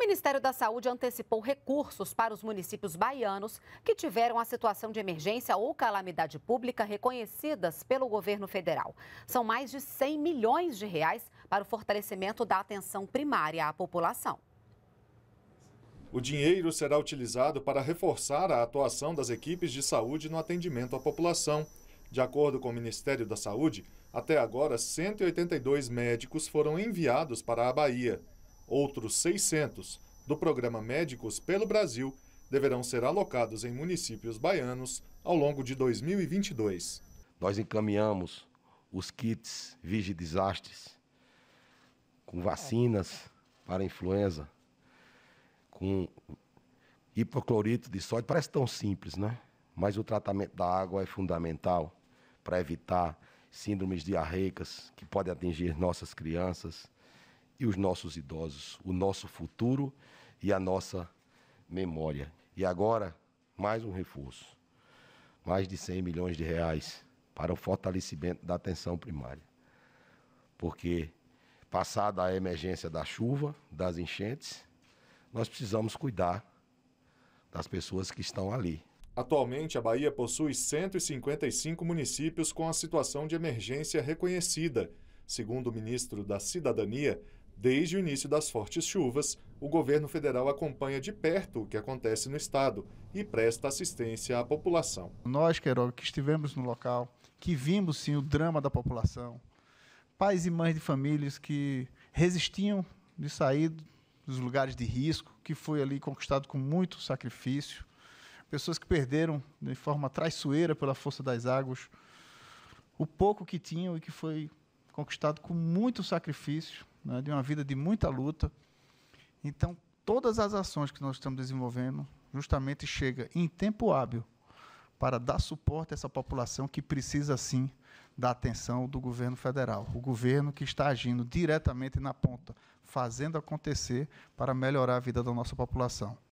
Ministério da Saúde antecipou recursos para os municípios baianos que tiveram a situação de emergência ou calamidade pública reconhecidas pelo governo federal. São mais de 100 milhões de reais para o fortalecimento da atenção primária à população. O dinheiro será utilizado para reforçar a atuação das equipes de saúde no atendimento à população. De acordo com o Ministério da Saúde, até agora 182 médicos foram enviados para a Bahia. Outros 600 do programa Médicos pelo Brasil deverão ser alocados em municípios baianos ao longo de 2022. Nós encaminhamos os kits Vigi Desastres com vacinas para influenza, com hipoclorito de sódio. Parece tão simples, né? Mas o tratamento da água é fundamental para evitar síndromes diarreicas que podem atingir nossas crianças e os nossos idosos, o nosso futuro e a nossa memória. E agora, mais um reforço: mais de 100 milhões de reais para o fortalecimento da atenção primária. Porque, passada a emergência da chuva, das enchentes, nós precisamos cuidar das pessoas que estão ali. Atualmente, a Bahia possui 155 municípios com a situação de emergência reconhecida. Segundo o ministro da Cidadania, Desde o início das fortes chuvas, o governo federal acompanha de perto o que acontece no estado e presta assistência à população. Nós, Queiroga, que estivemos no local, que vimos sim o drama da população, pais e mães de famílias que resistiam de sair dos lugares de risco, que foi ali conquistado com muito sacrifício, pessoas que perderam de forma traiçoeira pela força das águas o pouco que tinham e que foi conquistado com muito sacrifício né, de uma vida de muita luta. Então, todas as ações que nós estamos desenvolvendo justamente chega em tempo hábil para dar suporte a essa população que precisa sim da atenção do governo federal, o governo que está agindo diretamente na ponta, fazendo acontecer para melhorar a vida da nossa população.